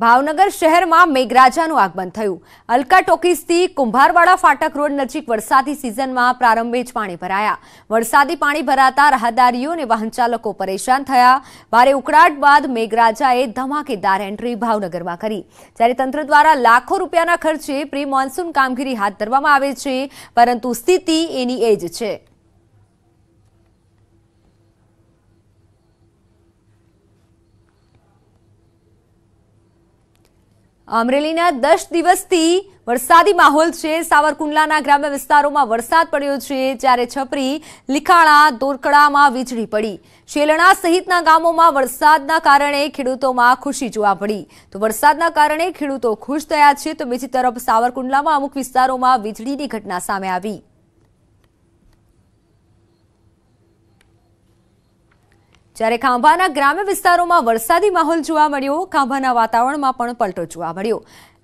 ભાવનગર શહેરમાં મેઘરાજાનું આગમન થયું અલકા ટોકીસથી કુંભારવાડા ફાટક રોડ નજીક વરસાદી સિઝનમાં પ્રારંભે જ પાણી ભરાયા વરસાદી પાણી ભરાતા રાહદારીઓ અને વાહન પરેશાન થયા ભારે ઉકળાટ બાદ મેઘરાજાએ ધમાકેદાર એન્ટ્રી ભાવનગરમાં કરી જ્યારે તંત્ર દ્વારા લાખો રૂપિયાના ખર્ચે પ્રી મોન્સૂન કામગીરી હાથ ધરવામાં આવે છે પરંતુ સ્થિતિ એની એ જ છે અમરેલીના દસ દિવસથી વરસાદી માહોલ છે સાવરકુંડલાના ગ્રામ્ય વિસ્તારોમાં વરસાદ પડ્યો છે જ્યારે છપરી લિખાણા દોરકડામાં વીજળી પડી શેલણા સહિતના ગામોમાં વરસાદના કારણે ખેડૂતોમાં ખુશી જોવા પડી તો વરસાદના કારણે ખેડૂતો ખુશ થયા છે તો બીજી તરફ સાવરકુંડલામાં અમુક વિસ્તારોમાં વીજળીની ઘટના સામે આવી જ્યારે ખાંભાના ગ્રામ્ય વિસ્તારોમાં વરસાદી માહોલ જોવા મળ્યો ખાંભાના વાતાવરણમાં પણ પલટો જોવા મળ્યો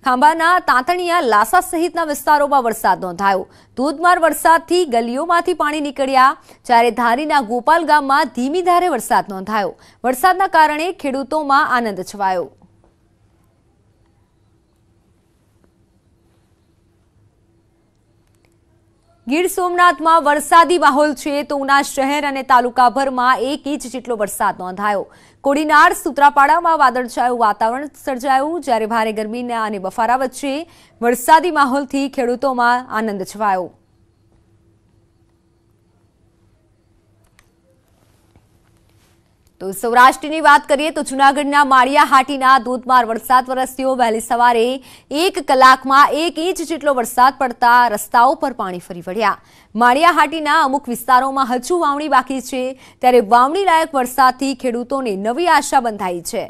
ખાંભાના તાંતણિયા લાસા સહિતના વિસ્તારોમાં વરસાદ નોંધાયો ધોધમાર વરસાદથી ગલીઓમાંથી પાણી નીકળ્યા જ્યારે ધારીના ગોપાલ ગામમાં ધીમી ધારે વરસાદ નોંધાયો વરસાદના કારણે ખેડૂતોમાં આનંદ છવાયો ગીર સોમનાથમાં વરસાદી માહોલ છે તો ઉના શહેર અને તાલુકાભરમાં એક ઇંચ જેટલો વરસાદ નોંધાયો કોડીનાર સુત્રાપાડામાં વાદળછાયું વાતાવરણ સર્જાયું જ્યારે ભારે ગરમીના અને બફારા વચ્ચે વરસાદી માહોલથી ખેડૂતોમાં આનંદ છવાયો તો સૌરાષ્ટ્રની વાત કરીએ તો જૂનાગઢના માળિયાહાટીના ધોધમાર વરસાદ વરસ્યો વહેલી સવારે એક કલાકમાં એક ઇંચ જેટલો વરસાદ પડતા રસ્તાઓ પર પાણી ફરી વળ્યા માળિયાહાટીના અમુક વિસ્તારોમાં હજુ વાવણી બાકી છે ત્યારે વાવણી લાયક વરસાદથી ખેડૂતોને નવી આશા બંધાઈ છે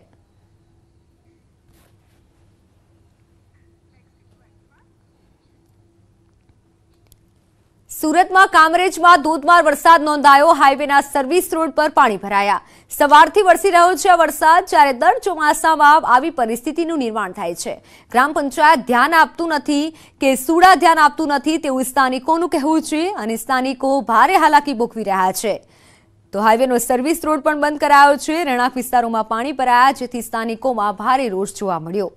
સુરતમાં કામરેજમાં ધોધમાર વરસાદ નોંધાયો હાઈવેના સર્વિસ રોડ પર પાણી ભરાયા સવારથી વરસી રહ્યો છે વરસાદ જ્યારે દર ચોમાસામાં આવી પરિસ્થિતિનું નિર્માણ થાય છે ગ્રામ પંચાયત ધ્યાન આપતું નથી કે સુડા ધ્યાન આપતું નથી તેવું સ્થાનિકોનું કહેવું છે અને સ્થાનિકો ભારે હાલાકી ભોગવી રહ્યા છે તો હાઈવેનો સર્વિસ રોડ પણ બંધ કરાયો છે રહેણાંક વિસ્તારોમાં પાણી ભરાયા જેથી સ્થાનિકોમાં ભારે રોષ જોવા મળ્યો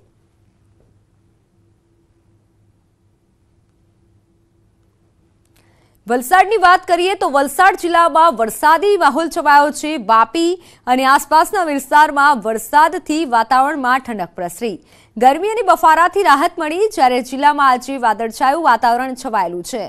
વલસાડની વાત કરીએ તો વલસાડ જિલ્લામાં વરસાદી માહોલ છવાયો છે વાપી અને આસપાસના વિસ્તારમાં વરસાદથી વાતાવરણમાં ઠંડક પ્રસરી ગરમી અને બફારાથી રાહત મળી જ્યારે જિલ્લામાં આજે વાદળછાયું વાતાવરણ છવાયેલું છે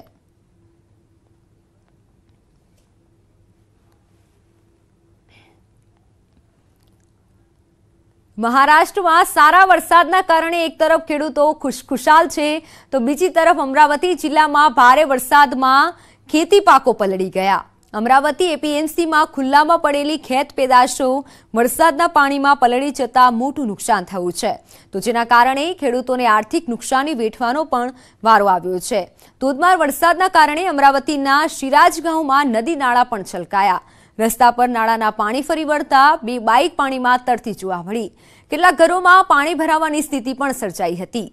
મહારાષ્ટ્રમાં સારા વરસાદના કારણે એક તરફ ખેડૂતો ખુશખુશાલ છે તો બીજી તરફ અમરાવતી જિલ્લામાં ભારે વરસાદમાં ખેતી પાકો પલળી ગયા અમરાવતી એપીએમસીમાં ખુલ્લામાં પડેલી ખેત પેદાશો વરસાદના પાણીમાં પલળી જતાં મોટું નુકસાન થયું છે તો જેના કારણે ખેડૂતોને આર્થિક નુકસાની વેઠવાનો પણ વારો આવ્યો છે ધોધમાર વરસાદના કારણે અમરાવતીના શિરાજગાંવમાં નદી નાળા પણ છલકાયા રસ્તા પર નાળાના પાણી ફરી વળતા બે બાઇક પાણીમાં તરતી જોવા મળી કેટલાક ઘરોમાં પાણી ભરાવાની સ્થિતિ પણ સર્જાઈ હતી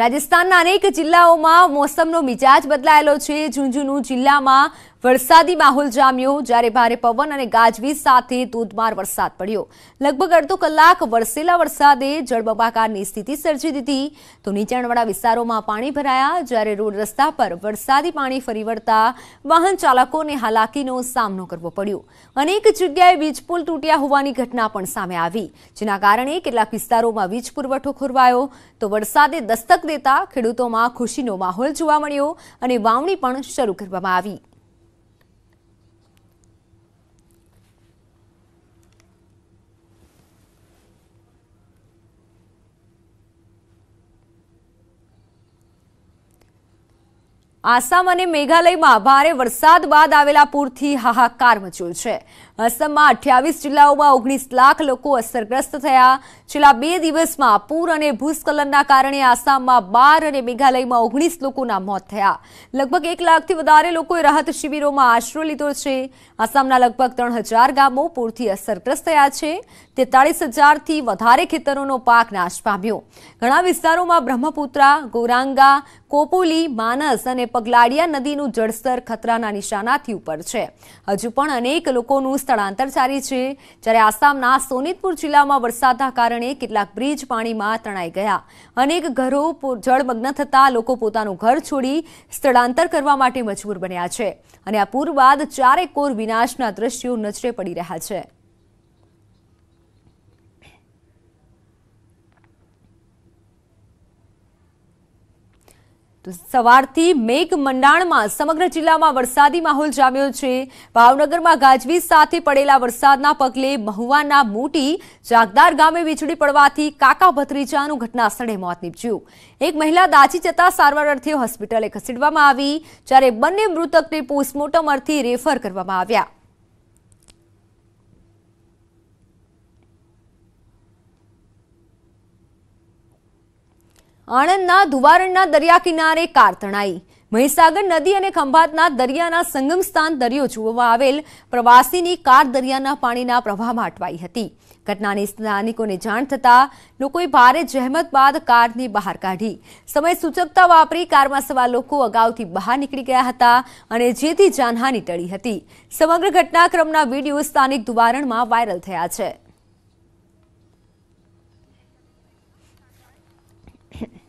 રાજસ્થાનના અનેક જિલ્લાઓમાં મોસમનો મિજાજ બદલાયેલો છે ઝુંઝુનુ જિલ્લામાં વરસાદી માહોલ જામ્યો જ્યારે ભારે પવન અને ગાજવીજ સાથે ધોધમાર વરસાદ પડ્યો લગભગ અડધો કલાક વરસેલા વરસાદે જળબંબાકારની સ્થિતિ સર્જી દીધી તો નીચાણવાળા વિસ્તારોમાં પાણી ભરાયા જ્યારે રોડ રસ્તા પર વરસાદી પાણી ફરી વળતા વાહન ચાલકોને હાલાકીનો સામનો કરવો પડ્યો અનેક જગ્યાએ વીજપુલ તૂટ્યા હોવાની ઘટના પણ સામે આવી જેના કારણે કેટલાક વિસ્તારોમાં વીજ પુરવઠો ખોરવાયો તો વરસાદે દસ્તક દેતા ખેડૂતોમાં ખુશીનો માહોલ જોવા મળ્યો અને વાવણી પણ શરૂ કરવામાં આવી આસામ અને મેઘાલયમાં ભારે વરસાદ બાદ આવેલા પૂરથી હાહાકાર મચ્યો છે આસામમાં અઠ્યાવીસ જિલ્લાઓમાં ઓગણીસ લાખ લોકો અસરગ્રસ્ત થયા છેલ્લા બે દિવસમાં પૂર અને ભૂસ્ખલનના કારણે આસામમાં બાર અને મેઘાલયમાં ઓગણીસ લોકોના મોત થયા લગભગ એક લાખથી વધારે લોકોએ રાહત શિબિરોમાં આશરો લીધો છે આસામના લગભગ ત્રણ હજાર ગામો પૂરથી અસરગ્રસ્ત થયા છે તેતાળીસ હજારથી વધારે ખેતરોનો પાક નાશ પામ્યો ઘણા વિસ્તારોમાં બ્રહ્મપુત્રા ગોરાંગા પોપોલી માનસ અને પગલાડિયા નદીનું જળસ્તર ખતરાના નિશાનાથી ઉપર છે હજુ પણ અનેક લોકોનું સ્થળાંતર જારી છે જ્યારે આસામના સોનિતપુર જિલ્લામાં વરસાદના કારણે કેટલાક બ્રિજ પાણીમાં તણાઈ ગયા અનેક ઘરો જળમગ્ન થતાં લોકો પોતાનું ઘર છોડી સ્થળાંતર કરવા માટે મજબૂર બન્યા છે અને આ પૂર બાદ ચારેક કોર વિનાશના દ્રશ્યો નજરે પડી રહ્યા છે સવારથી મેઘ મંડાણમાં સમગ્ર જિલ્લામાં વરસાદી માહોલ જામ્યો છે ભાવનગરમાં ગાજવીજ સાથે પડેલા વરસાદના પગલે મહુવાના મોટી જાગદાર ગામે વીજળી પડવાથી કાકા ભત્રીજાનું ઘટનાસ્થળે મોત નીપજ્યું એક મહિલા દાચી જતા સારવાર અર્થે હોસ્પિટલે ખસેડવામાં આવી જ્યારે બંને મૃતકને પોસ્ટમોર્ટમ અર્થે રેફર કરવામાં આવ્યા આણંદના ધુવારણના દરિયા કિનારે કાર તણાઈ મહીસાગર નદી અને ખંભાતના દરિયાના સંગમ સ્થાન દરિયો જોવા આવેલ પ્રવાસીની કાર દરિયાના પાણીના પ્રવાહમાં અટવાઈ હતી ઘટનાની સ્થાનિકોને જાણ થતાં લોકોએ ભારે જહેમત બાદ કારની બહાર કાઢી સમય સૂચકતા વાપરી કારમાં સવા લોકો અગાઉથી બહાર નીકળી ગયા હતા અને જેથી જાનહાની ટળી હતી સમગ્ર ઘટનાક્રમના વિડીયો સ્થાનિક ધુવારણમાં વાયરલ થયા છે Heh